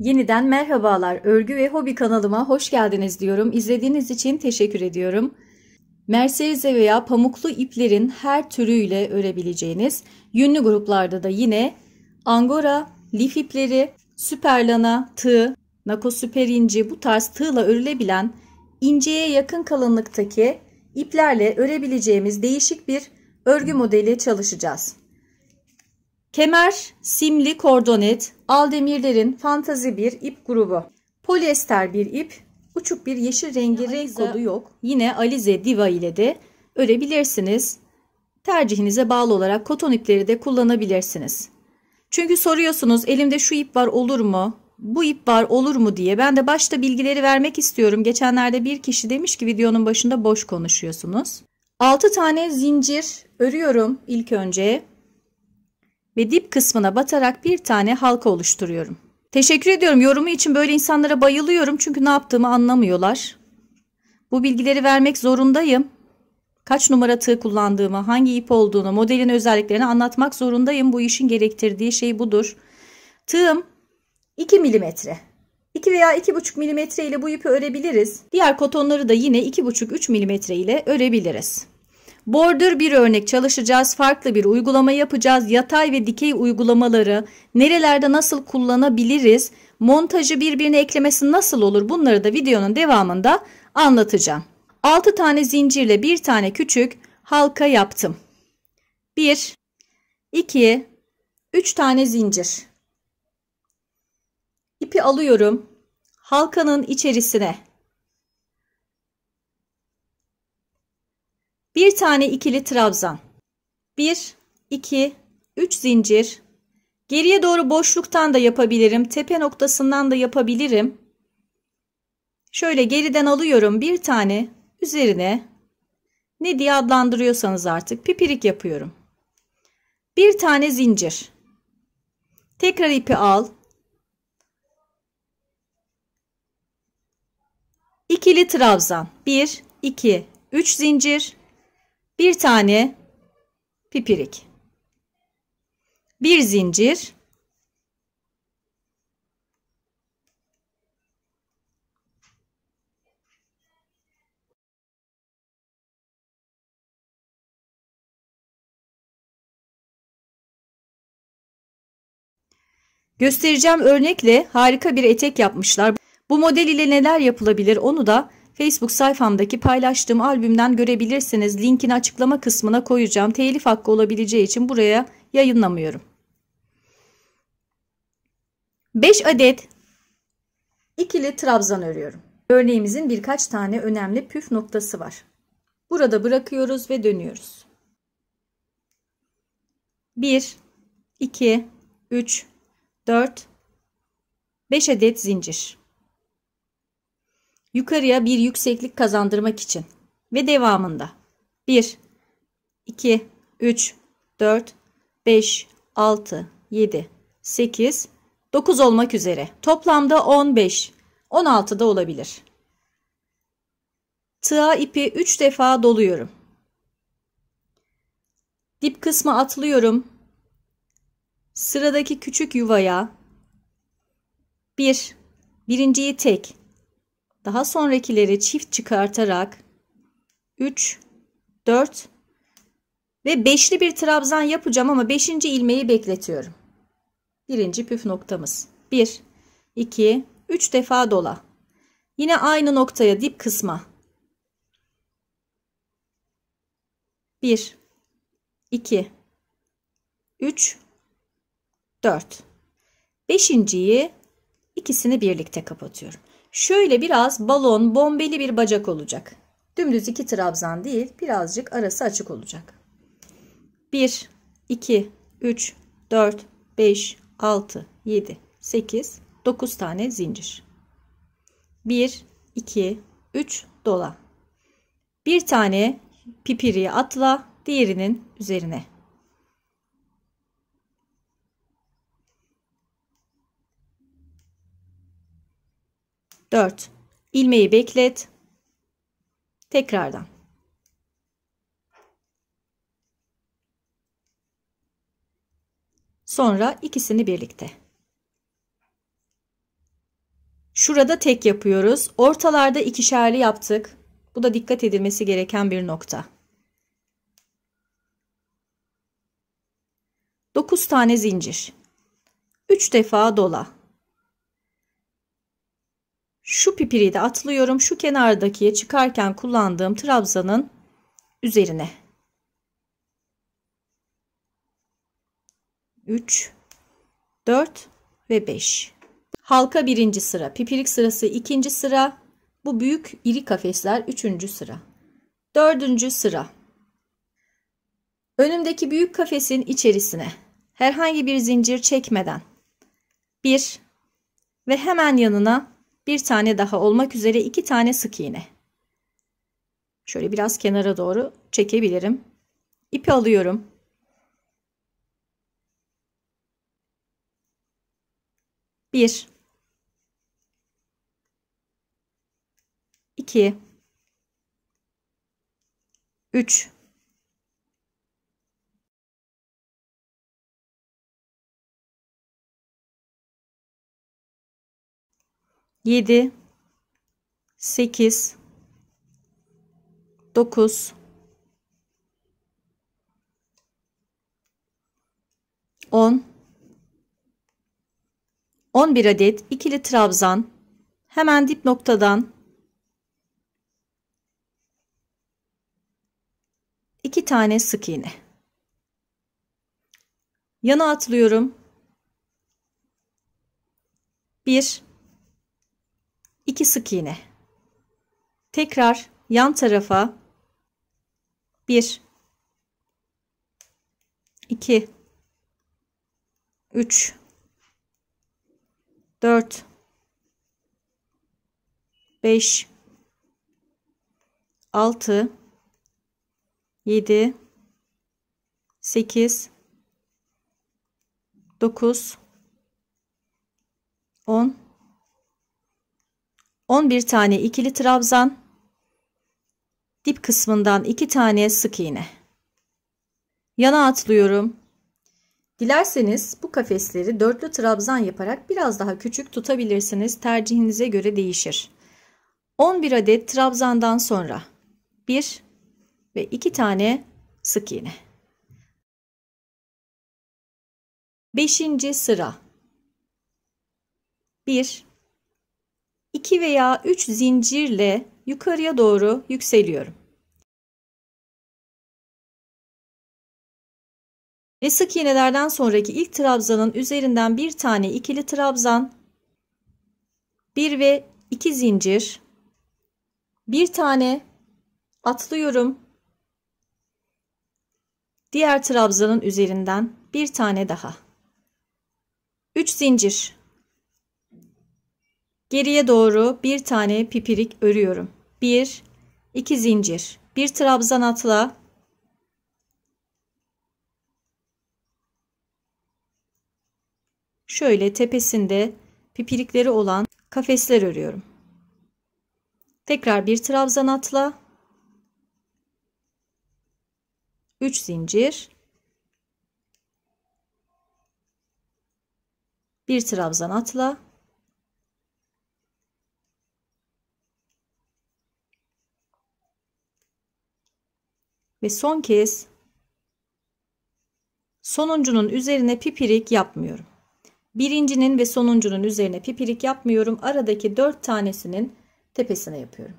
Yeniden merhabalar. Örgü ve hobi kanalıma hoş geldiniz diyorum. İzlediğiniz için teşekkür ediyorum. Merserize veya pamuklu iplerin her türüyle örebileceğiniz, yünlü gruplarda da yine angora, lif ipleri, süperlana, tığ, nako süper inci bu tarz tığla örülebilen inceye yakın kalınlıktaki iplerle örebileceğimiz değişik bir örgü modeli çalışacağız. Kemer, simli kordonet, aldemirlerin fantazi bir ip grubu. Polyester bir ip, uçuk bir yeşil rengi Yine renk Alize. kodu yok. Yine alize diva ile de örebilirsiniz. Tercihinize bağlı olarak koton ipleri de kullanabilirsiniz. Çünkü soruyorsunuz elimde şu ip var olur mu? Bu ip var olur mu diye. Ben de başta bilgileri vermek istiyorum. Geçenlerde bir kişi demiş ki videonun başında boş konuşuyorsunuz. 6 tane zincir örüyorum ilk önce ve dip kısmına batarak bir tane halka oluşturuyorum. Teşekkür ediyorum. Yorumu için böyle insanlara bayılıyorum çünkü ne yaptığımı anlamıyorlar. Bu bilgileri vermek zorundayım. Kaç numara tığ kullandığımı, hangi ip olduğunu, modelin özelliklerini anlatmak zorundayım. Bu işin gerektirdiği şey budur. Tığım 2 milimetre. 2 veya 2,5 milimetre ile bu ipi örebiliriz. Diğer kotonları da yine 2,5-3 milimetre ile örebiliriz. Bordür bir örnek çalışacağız, farklı bir uygulama yapacağız. Yatay ve dikey uygulamaları nerelerde nasıl kullanabiliriz? Montajı birbirine eklemesi nasıl olur? Bunları da videonun devamında anlatacağım. 6 tane zincirle bir tane küçük halka yaptım. 1 2 3 tane zincir. İpi alıyorum. Halkanın içerisine Bir tane ikili trabzan. 1, 2, 3 zincir. Geriye doğru boşluktan da yapabilirim. Tepe noktasından da yapabilirim. Şöyle geriden alıyorum bir tane üzerine ne diye adlandırıyorsanız artık pipirik yapıyorum. Bir tane zincir. Tekrar ipi al. İkili trabzan. 1, 2, 3 zincir bir tane pipirik, bir zincir, Göstereceğim örnekle harika bir etek yapmışlar. Bu model ile neler yapılabilir onu da Facebook sayfamdaki paylaştığım albümden görebilirsiniz. Linkini açıklama kısmına koyacağım. Telif hakkı olabileceği için buraya yayınlamıyorum. 5 adet ikili trabzan örüyorum. Örneğimizin birkaç tane önemli püf noktası var. Burada bırakıyoruz ve dönüyoruz. 1 2 3 4 5 adet zincir Yukarıya bir yükseklik kazandırmak için. Ve devamında. 1, 2, 3, 4, 5, 6, 7, 8, 9 olmak üzere. Toplamda 15, 16 da olabilir. Tığa ipi 3 defa doluyorum. Dip kısmı atlıyorum. Sıradaki küçük yuvaya 1. Bir, birinciyi tek, daha sonrakileri çift çıkartarak 3, 4 ve beşli bir trabzan yapacağım ama beşinci ilmeği bekletiyorum. Birinci püf noktamız. 1, 2, 3 defa dola. Yine aynı noktaya dip kısma. 1, 2, 3, 4. Beşinciyi ikisini birlikte kapatıyorum. Şöyle biraz balon, bombeli bir bacak olacak. Dümdüz iki trabzan değil, birazcık arası açık olacak. 1, 2, 3, 4, 5, 6, 7, 8, 9 tane zincir. 1, 2, 3 dola. Bir tane pipiri atla diğerinin üzerine. 4. ilmeği beklet. Tekrardan. Sonra ikisini birlikte. Şurada tek yapıyoruz. Ortalarda ikişerli yaptık. Bu da dikkat edilmesi gereken bir nokta. 9 tane zincir. 3 defa dola. Şu pipiri de atlıyorum. Şu kenardakiye çıkarken kullandığım trabzanın üzerine. 3, 4 ve 5. Halka birinci sıra. Pipirik sırası ikinci sıra. Bu büyük iri kafesler üçüncü sıra. Dördüncü sıra. Önümdeki büyük kafesin içerisine herhangi bir zincir çekmeden 1 ve hemen yanına bir tane daha olmak üzere iki tane sık iğne. Şöyle biraz kenara doğru çekebilirim. İpi alıyorum. Bir. İki. Üç. 7 8 9 10 11 adet ikili trabzan hemen dip noktadan 2 tane sık iğne yana atlıyorum 1 2 sık iğne. Tekrar yan tarafa 1 2 3 4 5 6 7 8 9 10 11 tane ikili trabzan, dip kısmından 2 tane sık iğne. Yana atlıyorum. Dilerseniz bu kafesleri dörtlü trabzan yaparak biraz daha küçük tutabilirsiniz. Tercihinize göre değişir. 11 adet trabzandan sonra 1 ve 2 tane sık iğne. 5. sıra 1 2 veya 3 zincirle yukarıya doğru yükseliyorum. Ve sık iğnelerden sonraki ilk trabzanın üzerinden bir tane ikili trabzan, 1 ve 2 zincir, bir tane atlıyorum. Diğer trabzanın üzerinden bir tane daha. 3 zincir. Geriye doğru bir tane pipirik örüyorum. 1 2 zincir. Bir trabzan atla. Şöyle tepesinde pipirikleri olan kafesler örüyorum. Tekrar bir trabzan atla. 3 zincir. Bir trabzan atla. Ve son kez sonuncunun üzerine pipirik yapmıyorum. Birincinin ve sonuncunun üzerine pipirik yapmıyorum. Aradaki dört tanesinin tepesine yapıyorum.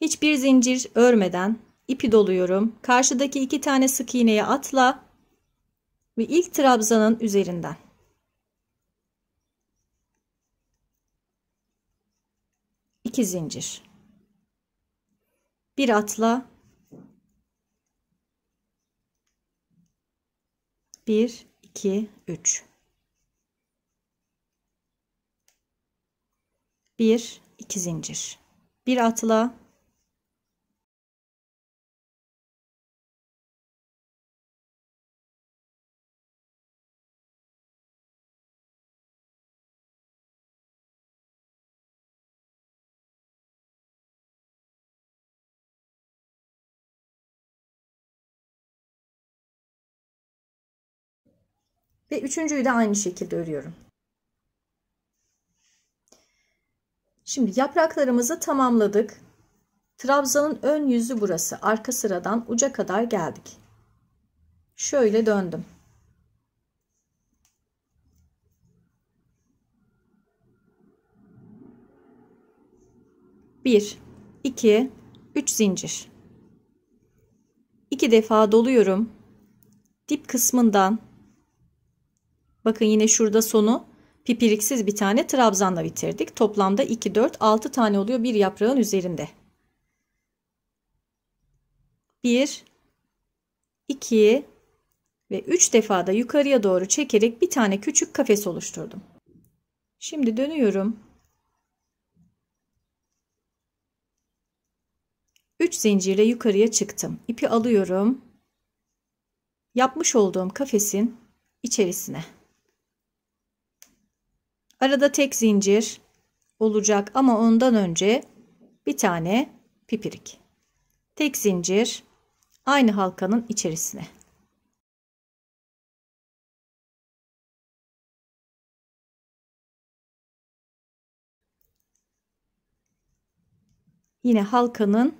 Hiçbir zincir örmeden ipi doluyorum. Karşıdaki iki tane sık iğneye atla ve ilk trabzanın üzerinden. iki zincir. Bir atla 1, 2, 3. 1, 2 zincir. bir atla Ve üçüncüyü de aynı şekilde örüyorum. Şimdi yapraklarımızı tamamladık. Trabzanın ön yüzü burası. Arka sıradan uca kadar geldik. Şöyle döndüm. Bir, iki, üç zincir. İki defa doluyorum. Dip kısmından Bakın yine şurada sonu pipiriksiz bir tane trabzanla bitirdik. Toplamda 2, 4, 6 tane oluyor bir yaprağın üzerinde. 1, 2 ve 3 defa da yukarıya doğru çekerek bir tane küçük kafes oluşturdum. Şimdi dönüyorum. 3 zincirle yukarıya çıktım. İpi alıyorum. Yapmış olduğum kafesin içerisine. Arada tek zincir olacak ama ondan önce bir tane pipirik. Tek zincir aynı halkanın içerisine. Yine halkanın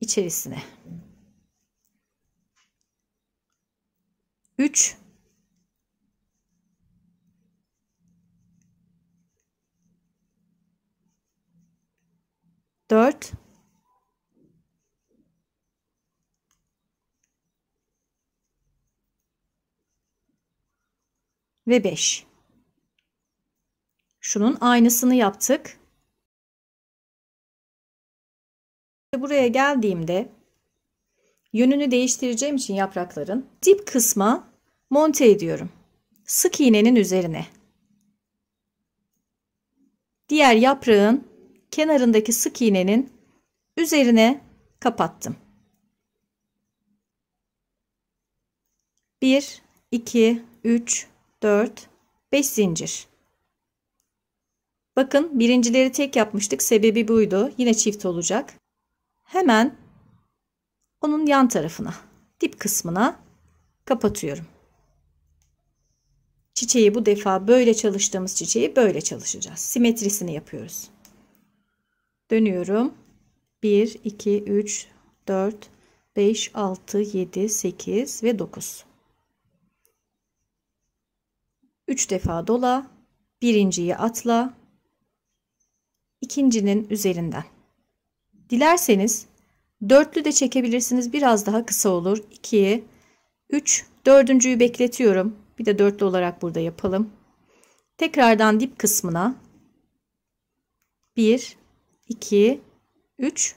içerisine. 3 4 ve 5. Şunun aynısını yaptık. Buraya geldiğimde yönünü değiştireceğim için yaprakların dip kısma monte ediyorum. Sık iğnenin üzerine. Diğer yaprağın kenarındaki sık iğnenin üzerine kapattım. 1 2 3 4 5 zincir. Bakın birincileri tek yapmıştık. Sebebi buydu. Yine çift olacak. Hemen onun yan tarafına, dip kısmına kapatıyorum. Çiçeği bu defa böyle çalıştığımız çiçeği böyle çalışacağız. Simetrisini yapıyoruz. Dönüyorum. 1, 2, 3, 4, 5, 6, 7, 8 ve 9. 3 defa dola. Birinciyi atla. İkincinin üzerinden. Dilerseniz dörtlü de çekebilirsiniz. Biraz daha kısa olur. 2'ye 3, dördüncüyü bekletiyorum. Bir de dörtlü olarak burada yapalım. Tekrardan dip kısmına 1 2, 3.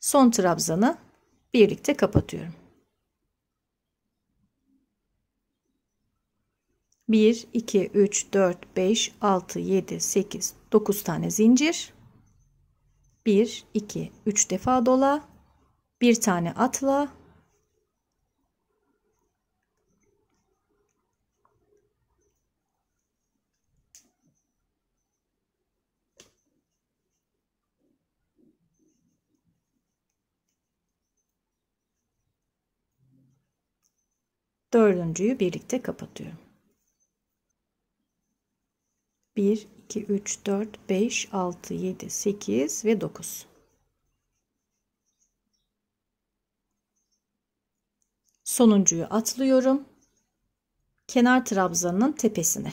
Son trabzanı birlikte kapatıyorum. 1, 2, 3, 4, 5, 6, 7, 8, 9 tane zincir. 1, 2, 3 defa dola. 1 tane atla. dördüncüyü birlikte kapatıyorum. 1, 2, 3, 4, 5, 6, 7, 8 ve 9. Sonuncuyu atlıyorum. Kenar trabzanın tepesine.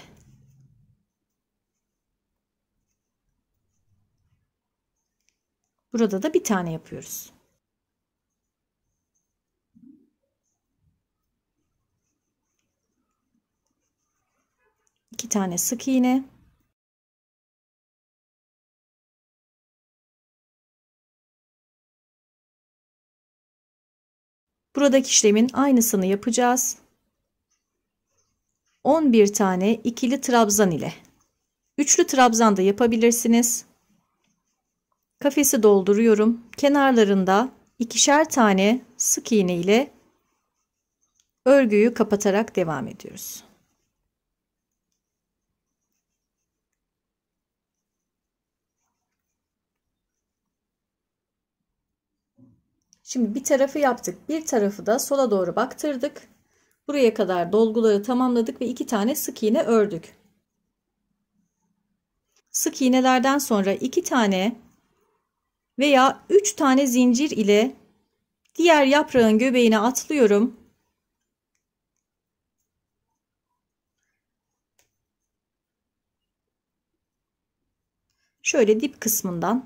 Burada da bir tane yapıyoruz. 2 tane sık iğne Buradaki işlemin aynısını yapacağız. 11 tane ikili trabzan ile üçlü trabzan da yapabilirsiniz. Kafesi dolduruyorum. Kenarlarında ikişer tane sık iğne ile örgüyü kapatarak devam ediyoruz. Şimdi bir tarafı yaptık. Bir tarafı da sola doğru baktırdık. Buraya kadar dolguları tamamladık ve iki tane sık iğne ördük. Sık iğnelerden sonra iki tane veya üç tane zincir ile diğer yaprağın göbeğine atlıyorum. Şöyle dip kısmından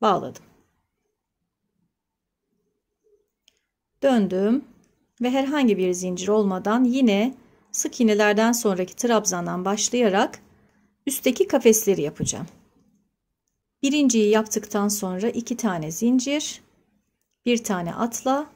bağladım. Döndüm ve herhangi bir zincir olmadan yine sık iğnelerden sonraki trabzandan başlayarak üstteki kafesleri yapacağım. Birinciyi yaptıktan sonra iki tane zincir, bir tane atla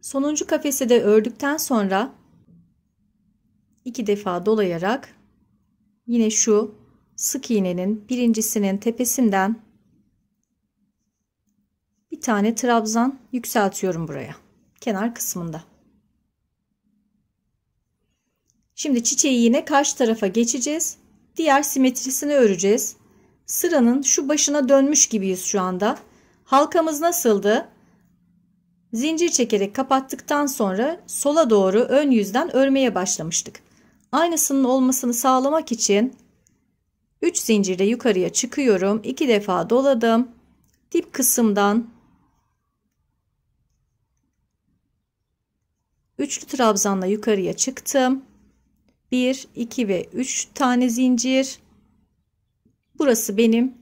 Sonuncu kafesi de ördükten sonra iki defa dolayarak yine şu sık iğnenin birincisinin tepesinden bir tane trabzan yükseltiyorum buraya kenar kısmında. Şimdi çiçeği yine karşı tarafa geçeceğiz. Diğer simetrisini öreceğiz. Sıranın şu başına dönmüş gibiyiz şu anda. Halkamız nasıldı? Zincir çekerek kapattıktan sonra sola doğru ön yüzden örmeye başlamıştık. Aynısının olmasını sağlamak için 3 zincirle yukarıya çıkıyorum. 2 defa doladım. Dip kısımdan üçlü trabzanla yukarıya çıktım. 1, 2 ve 3 tane zincir. Burası benim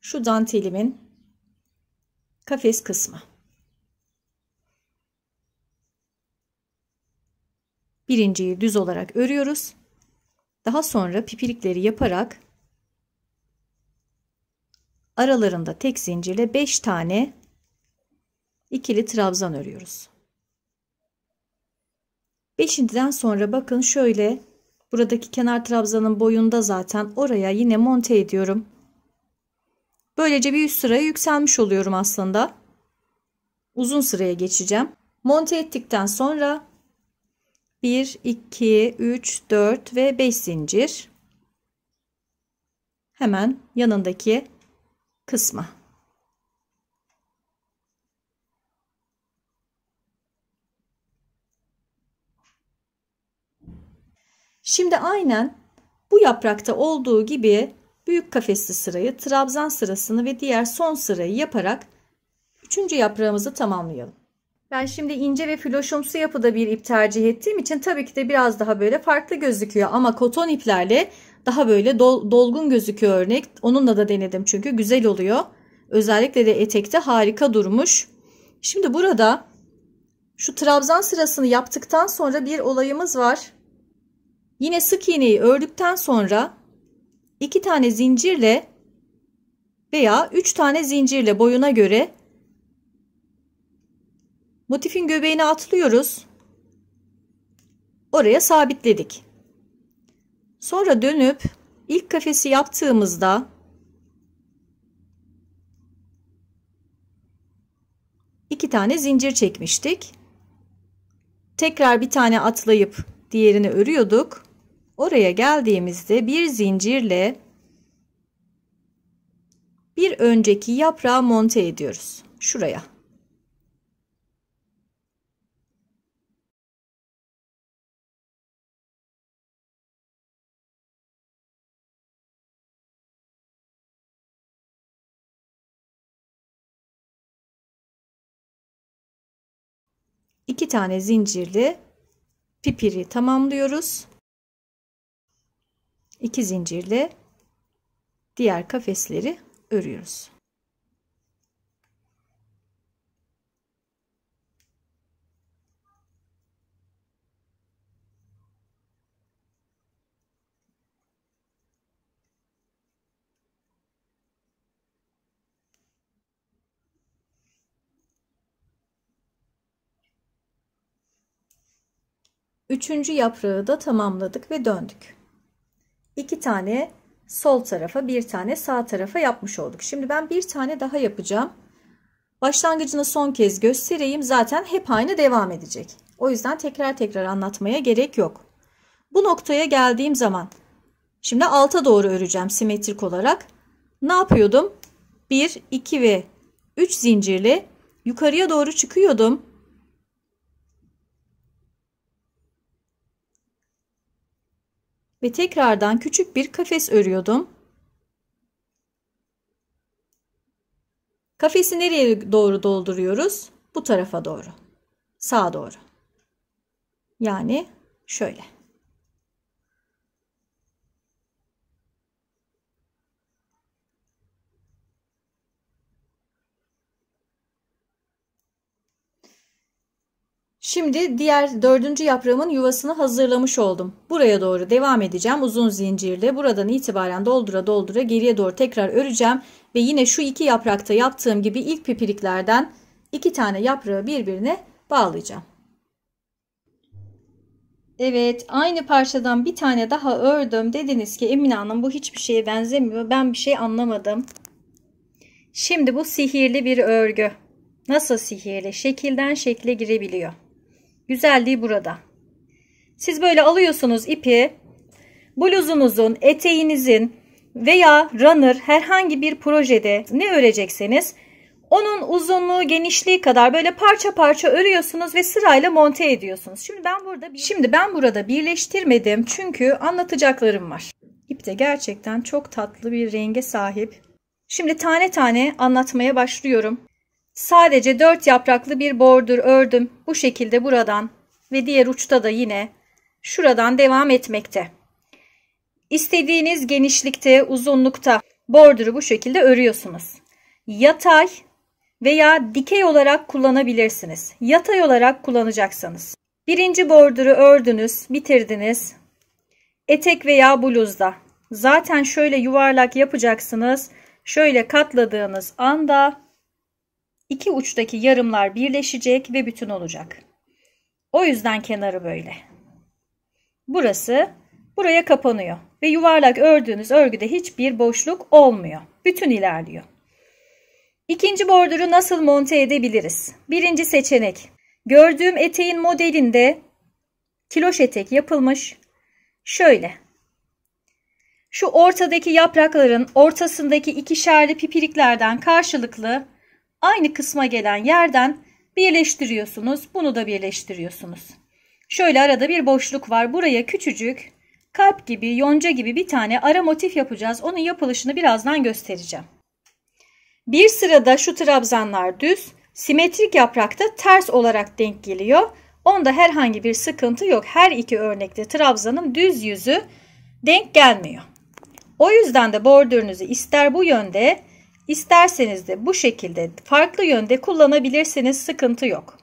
şu dantelimin kafes kısmı. Birinciyi düz olarak örüyoruz. Daha sonra pipirikleri yaparak aralarında tek zincirle 5 tane ikili trabzan örüyoruz. Beşinciden sonra bakın şöyle buradaki kenar trabzanın boyunda zaten oraya yine monte ediyorum. Böylece bir üst sıraya yükselmiş oluyorum aslında. Uzun sıraya geçeceğim. Monte ettikten sonra 1, 2, 3, 4 ve 5 zincir. Hemen yanındaki kısma. Şimdi aynen bu yaprakta olduğu gibi büyük kafesli sırayı, trabzan sırasını ve diğer son sırayı yaparak üçüncü yaprağımızı tamamlayalım. Ben şimdi ince ve filoşumsu yapıda bir ip tercih ettiğim için tabii ki de biraz daha böyle farklı gözüküyor ama koton iplerle daha böyle dol, dolgun gözüküyor örnek. Onunla da denedim çünkü güzel oluyor. Özellikle de etekte harika durmuş. Şimdi burada şu trabzan sırasını yaptıktan sonra bir olayımız var. Yine sık iğneyi ördükten sonra 2 tane zincirle veya 3 tane zincirle boyuna göre motifin göbeğini atlıyoruz. Oraya sabitledik. Sonra dönüp ilk kafesi yaptığımızda iki tane zincir çekmiştik. Tekrar bir tane atlayıp diğerini örüyorduk. Oraya geldiğimizde bir zincirle bir önceki yaprağı monte ediyoruz. Şuraya. iki tane zincirli pipiri tamamlıyoruz. 2 zincirle diğer kafesleri örüyoruz. Üçüncü yaprağı da tamamladık ve döndük iki tane sol tarafa bir tane sağ tarafa yapmış olduk. Şimdi ben bir tane daha yapacağım. Başlangıcını son kez göstereyim. Zaten hep aynı devam edecek. O yüzden tekrar tekrar anlatmaya gerek yok. Bu noktaya geldiğim zaman şimdi alta doğru öreceğim simetrik olarak. Ne yapıyordum? 1, 2 ve 3 zincirli yukarıya doğru çıkıyordum. ve tekrardan küçük bir kafes örüyordum. Kafesi nereye doğru dolduruyoruz? Bu tarafa doğru. Sağa doğru. Yani şöyle. Şimdi diğer dördüncü yaprağımın yuvasını hazırlamış oldum. Buraya doğru devam edeceğim uzun zincirle. Buradan itibaren doldura doldura geriye doğru tekrar öreceğim. Ve yine şu iki yaprakta yaptığım gibi ilk pipiriklerden iki tane yaprağı birbirine bağlayacağım. Evet aynı parçadan bir tane daha ördüm. Dediniz ki Emine Hanım bu hiçbir şeye benzemiyor. Ben bir şey anlamadım. Şimdi bu sihirli bir örgü. Nasıl sihirli şekilden şekle girebiliyor. Güzelliği burada. Siz böyle alıyorsunuz ipi. Bluzunuzun, eteğinizin veya runner herhangi bir projede ne örecekseniz onun uzunluğu, genişliği kadar böyle parça parça örüyorsunuz ve sırayla monte ediyorsunuz. Şimdi ben burada bir... Şimdi ben burada birleştirmedim çünkü anlatacaklarım var. İp de gerçekten çok tatlı bir renge sahip. Şimdi tane tane anlatmaya başlıyorum. Sadece dört yapraklı bir bordür ördüm. Bu şekilde buradan ve diğer uçta da yine şuradan devam etmekte. İstediğiniz genişlikte, uzunlukta bordürü bu şekilde örüyorsunuz. Yatay veya dikey olarak kullanabilirsiniz. Yatay olarak kullanacaksanız. Birinci bordürü ördünüz, bitirdiniz. Etek veya bluzda. Zaten şöyle yuvarlak yapacaksınız. Şöyle katladığınız anda iki uçtaki yarımlar birleşecek ve bütün olacak. O yüzden kenarı böyle. Burası buraya kapanıyor ve yuvarlak ördüğünüz örgüde hiçbir boşluk olmuyor. Bütün ilerliyor. İkinci bordürü nasıl monte edebiliriz? Birinci seçenek. Gördüğüm eteğin modelinde kiloş etek yapılmış. Şöyle. Şu ortadaki yaprakların ortasındaki ikişerli pipiriklerden karşılıklı aynı kısma gelen yerden birleştiriyorsunuz. Bunu da birleştiriyorsunuz. Şöyle arada bir boşluk var. Buraya küçücük kalp gibi, yonca gibi bir tane ara motif yapacağız. Onun yapılışını birazdan göstereceğim. Bir sırada şu trabzanlar düz, simetrik yaprakta ters olarak denk geliyor. Onda herhangi bir sıkıntı yok. Her iki örnekte trabzanın düz yüzü denk gelmiyor. O yüzden de bordürünüzü ister bu yönde İsterseniz de bu şekilde farklı yönde kullanabilirseniz sıkıntı yok.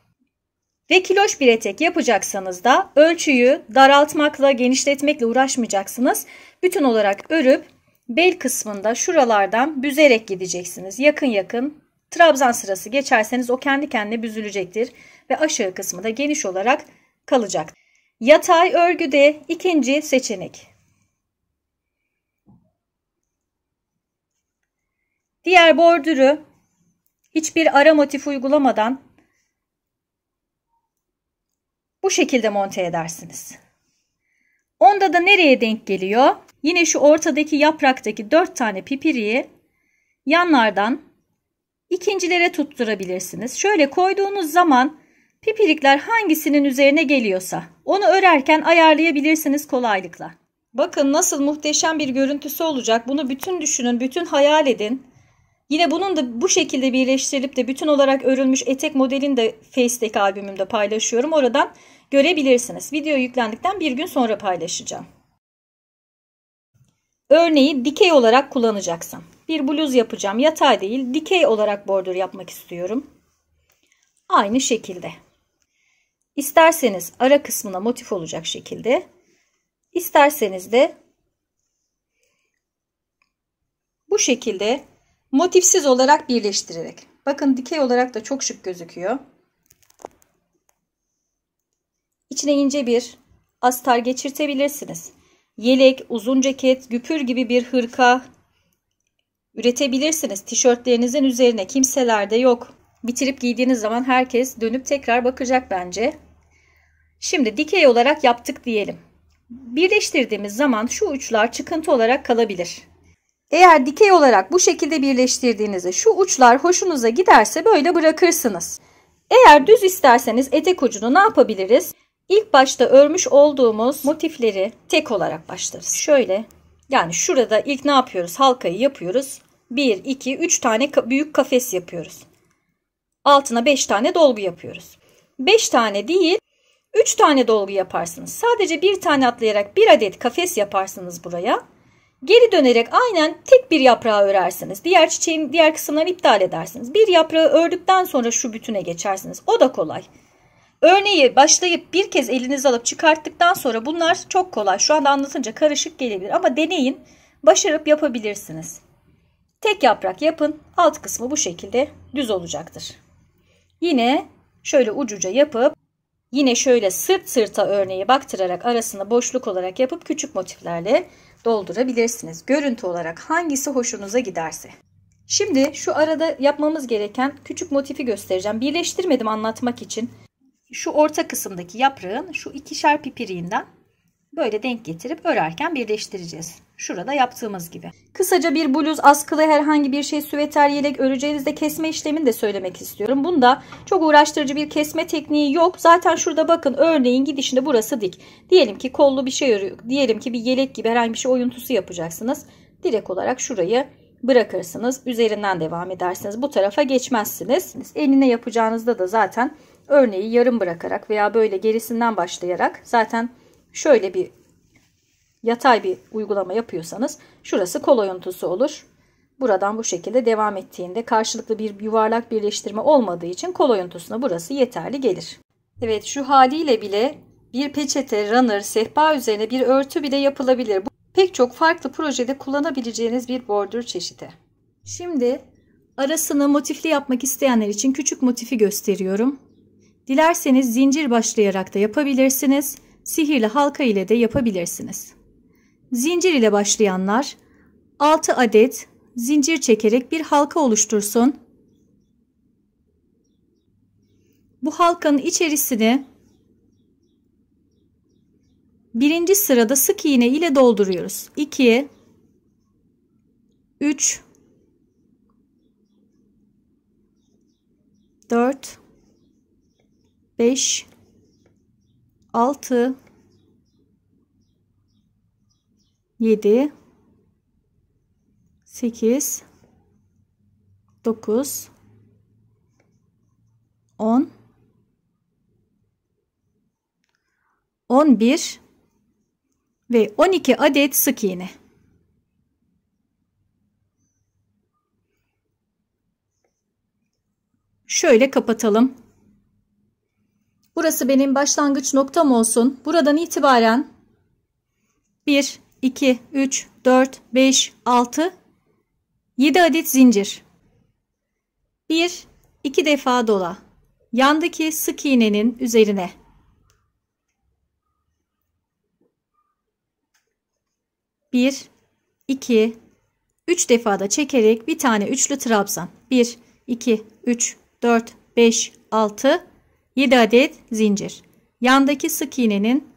Ve kiloş bir etek yapacaksanız da ölçüyü daraltmakla, genişletmekle uğraşmayacaksınız. Bütün olarak örüp bel kısmında şuralardan büzerek gideceksiniz. Yakın yakın trabzan sırası geçerseniz o kendi kendine büzülecektir ve aşağı kısmı da geniş olarak kalacaktır. Yatay örgüde ikinci seçenek. Diğer bordürü hiçbir ara motif uygulamadan bu şekilde monte edersiniz. Onda da nereye denk geliyor? Yine şu ortadaki yapraktaki 4 tane pipiriyi yanlardan ikincilere tutturabilirsiniz. Şöyle koyduğunuz zaman pipirikler hangisinin üzerine geliyorsa onu örerken ayarlayabilirsiniz kolaylıkla. Bakın nasıl muhteşem bir görüntüsü olacak. Bunu bütün düşünün, bütün hayal edin. Yine bunun da bu şekilde birleştirilip de bütün olarak örülmüş etek modelini de Face'deki albümümde paylaşıyorum. Oradan görebilirsiniz. Video yüklendikten bir gün sonra paylaşacağım. Örneği dikey olarak kullanacaksam. Bir bluz yapacağım. Yatay değil dikey olarak bordür yapmak istiyorum. Aynı şekilde. İsterseniz ara kısmına motif olacak şekilde. İsterseniz de bu şekilde Motifsiz olarak birleştirerek. Bakın dikey olarak da çok şık gözüküyor. İçine ince bir astar geçirtebilirsiniz. Yelek, uzun ceket, güpür gibi bir hırka üretebilirsiniz. Tişörtlerinizin üzerine kimselerde yok. Bitirip giydiğiniz zaman herkes dönüp tekrar bakacak bence. Şimdi dikey olarak yaptık diyelim. Birleştirdiğimiz zaman şu uçlar çıkıntı olarak kalabilir. Eğer dikey olarak bu şekilde birleştirdiğinizde şu uçlar hoşunuza giderse böyle bırakırsınız. Eğer düz isterseniz etek ucunu ne yapabiliriz? İlk başta örmüş olduğumuz motifleri tek olarak başlarız. Şöyle yani şurada ilk ne yapıyoruz? Halkayı yapıyoruz. 1, 2, 3 tane büyük kafes yapıyoruz. Altına 5 tane dolgu yapıyoruz. 5 tane değil 3 tane dolgu yaparsınız. Sadece bir tane atlayarak bir adet kafes yaparsınız buraya. Geri dönerek aynen tek bir yaprağı örersiniz. Diğer çiçeğin diğer kısımlarını iptal edersiniz. Bir yaprağı ördükten sonra şu bütüne geçersiniz. O da kolay. Örneği başlayıp bir kez elinize alıp çıkarttıktan sonra bunlar çok kolay. Şu anda anlatınca karışık gelebilir ama deneyin. Başarıp yapabilirsiniz. Tek yaprak yapın. Alt kısmı bu şekilde düz olacaktır. Yine şöyle ucuca yapıp yine şöyle sırt sırta örneği baktırarak arasını boşluk olarak yapıp küçük motiflerle doldurabilirsiniz. Görüntü olarak hangisi hoşunuza giderse. Şimdi şu arada yapmamız gereken küçük motifi göstereceğim. Birleştirmedim anlatmak için. Şu orta kısımdaki yaprağın şu ikişer pipiriğinden böyle denk getirip örerken birleştireceğiz. Şurada yaptığımız gibi. Kısaca bir bluz, askılı herhangi bir şey, süveter, yelek öreceğinizde kesme işlemini de söylemek istiyorum. Bunda çok uğraştırıcı bir kesme tekniği yok. Zaten şurada bakın örneğin gidişinde burası dik. Diyelim ki kollu bir şey örüyor. Diyelim ki bir yelek gibi herhangi bir şey oyuntusu yapacaksınız. Direkt olarak şurayı bırakırsınız. Üzerinden devam edersiniz. Bu tarafa geçmezsiniz. Eline yapacağınızda da zaten örneği yarım bırakarak veya böyle gerisinden başlayarak zaten şöyle bir yatay bir uygulama yapıyorsanız şurası kolayıntısı olur. Buradan bu şekilde devam ettiğinde karşılıklı bir yuvarlak birleştirme olmadığı için kolayıntısına burası yeterli gelir. Evet şu haliyle bile bir peçete, runner, sehpa üzerine bir örtü bile yapılabilir. Bu pek çok farklı projede kullanabileceğiniz bir bordür çeşidi. Şimdi arasını motifli yapmak isteyenler için küçük motifi gösteriyorum. Dilerseniz zincir başlayarak da yapabilirsiniz. Sihirli halka ile de yapabilirsiniz. Zincir ile başlayanlar 6 adet zincir çekerek bir halka oluştursun. Bu halkanın içerisini birinci sırada sık iğne ile dolduruyoruz. 2 3 4 5 6 7 8 9 10 11 ve 12 adet sık iğne. Şöyle kapatalım. Burası benim başlangıç noktam olsun. Buradan itibaren 1 2, 3, 4, 5, 6, 7 adet zincir. 1, 2 defa dola. Yandaki sık iğnenin üzerine. 1, 2, 3 defa da çekerek bir tane üçlü trabzan. 1, 2, 3, 4, 5, 6, 7 adet zincir. Yandaki sık iğnenin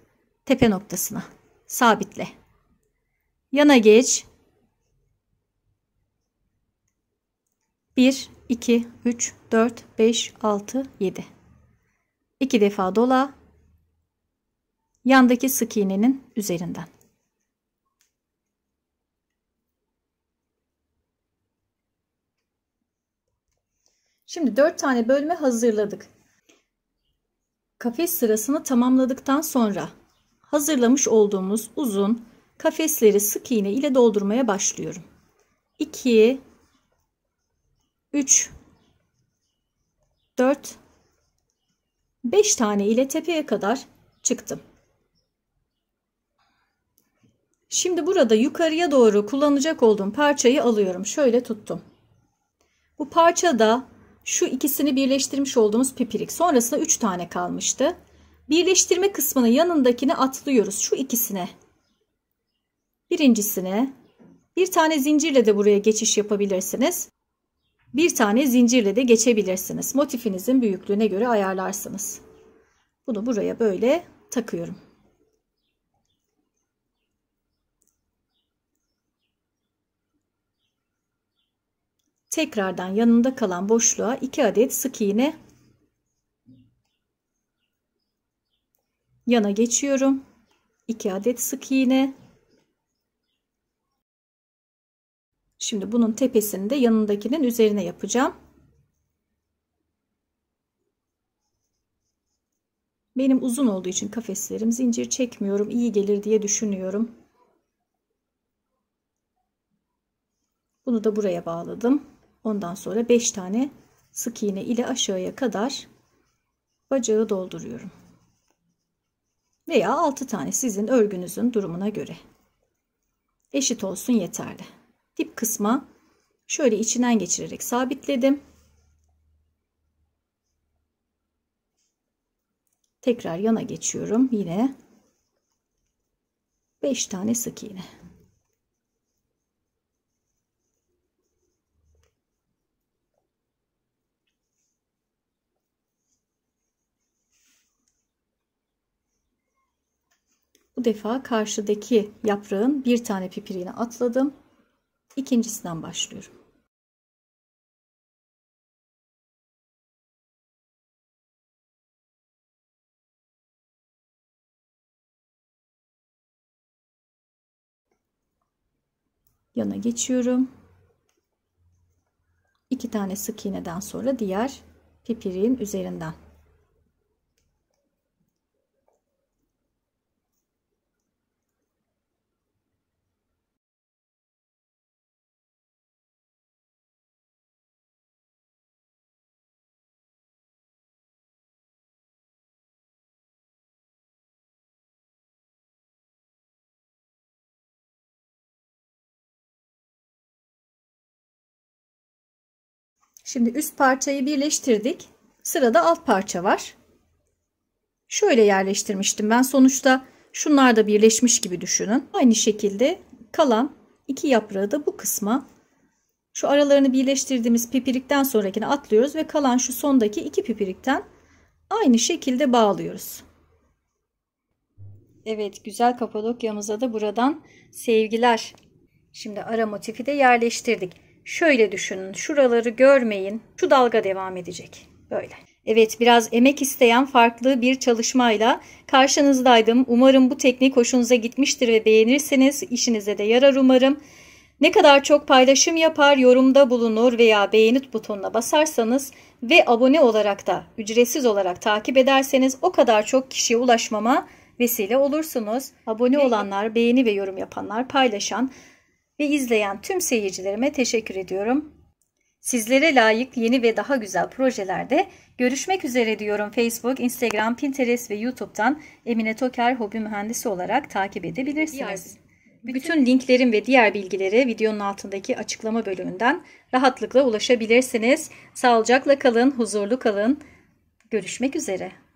tepe noktasına sabitle. Yana geç. 1, 2, 3, 4, 5, 6, 7. 2 defa dola. Yandaki sık iğnenin üzerinden. Şimdi 4 tane bölme hazırladık. Kafes sırasını tamamladıktan sonra hazırlamış olduğumuz uzun Kafesleri sık iğne ile doldurmaya başlıyorum. 2 3 4 5 tane ile tepeye kadar çıktım. Şimdi burada yukarıya doğru kullanacak olduğum parçayı alıyorum. Şöyle tuttum. Bu parçada şu ikisini birleştirmiş olduğumuz pipirik. Sonrasında 3 tane kalmıştı. Birleştirme kısmının yanındakini atlıyoruz. Şu ikisine birincisine bir tane zincirle de buraya geçiş yapabilirsiniz. Bir tane zincirle de geçebilirsiniz. Motifinizin büyüklüğüne göre ayarlarsınız. Bunu buraya böyle takıyorum. Tekrardan yanında kalan boşluğa 2 adet sık iğne yana geçiyorum. 2 adet sık iğne Şimdi bunun tepesini de yanındakinin üzerine yapacağım. Benim uzun olduğu için kafeslerim zincir çekmiyorum. İyi gelir diye düşünüyorum. Bunu da buraya bağladım. Ondan sonra 5 tane sık iğne ile aşağıya kadar bacağı dolduruyorum. Veya 6 tane sizin örgünüzün durumuna göre. Eşit olsun yeterli dip kısma şöyle içinden geçirerek sabitledim. Tekrar yana geçiyorum. Yine 5 tane sık iğne. Bu defa karşıdaki yaprağın bir tane pipiriğini atladım. İkincisinden başlıyorum. Yana geçiyorum. İki tane sık iğneden sonra diğer pipirin üzerinden Şimdi üst parçayı birleştirdik. Sırada alt parça var. Şöyle yerleştirmiştim ben. Sonuçta şunlar da birleşmiş gibi düşünün. Aynı şekilde kalan iki yaprağı da bu kısma şu aralarını birleştirdiğimiz pipirikten sonrakini atlıyoruz ve kalan şu sondaki iki pipirikten aynı şekilde bağlıyoruz. Evet güzel kapadokyamıza da buradan sevgiler. Şimdi ara motifi de yerleştirdik. Şöyle düşünün şuraları görmeyin şu dalga devam edecek böyle. Evet biraz emek isteyen farklı bir çalışmayla karşınızdaydım. Umarım bu teknik hoşunuza gitmiştir ve beğenirseniz işinize de yarar umarım. Ne kadar çok paylaşım yapar, yorumda bulunur veya beğenit butonuna basarsanız ve abone olarak da ücretsiz olarak takip ederseniz o kadar çok kişiye ulaşmama vesile olursunuz. Abone olanlar, beğeni ve yorum yapanlar, paylaşan, ve izleyen tüm seyircilerime teşekkür ediyorum. Sizlere layık yeni ve daha güzel projelerde görüşmek üzere diyorum. Facebook, Instagram, Pinterest ve YouTube'dan Emine Toker Hobi Mühendisi olarak takip edebilirsiniz. Diğer... Bütün linklerim ve diğer bilgileri videonun altındaki açıklama bölümünden rahatlıkla ulaşabilirsiniz. Sağlıcakla kalın, huzurlu kalın. Görüşmek üzere.